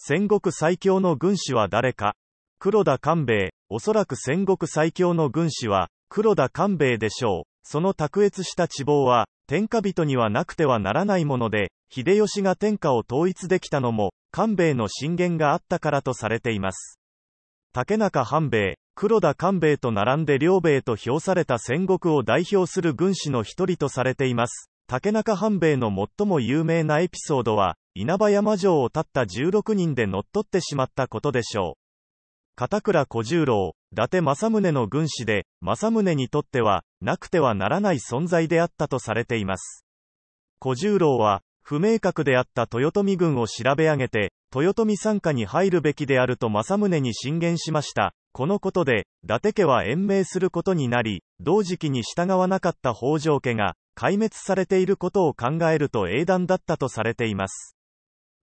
戦国最強の軍師は誰か黒田官兵衛、おそらく戦国最強の軍師は、黒田官兵衛でしょう。その卓越した地望は、天下人にはなくてはならないもので、秀吉が天下を統一できたのも、官兵衛の進言があったからとされています。竹中半兵衛、黒田官兵衛と並んで両兵衛と評された戦国を代表する軍師の一人とされています。竹中半兵衛の最も有名なエピソードは、稲葉山城を立った16人で乗っ取ってしまったことでしょう。片倉小十郎、伊達政宗の軍師で、政宗にとっては、なくてはならない存在であったとされています。小十郎は、不明確であった豊臣軍を調べ上げて、豊臣傘下に入るべきであると政宗に進言しました。このことで、伊達家は延命することになり、同時期に従わなかった北条家が、壊滅されていることを考えると英断だったとされています。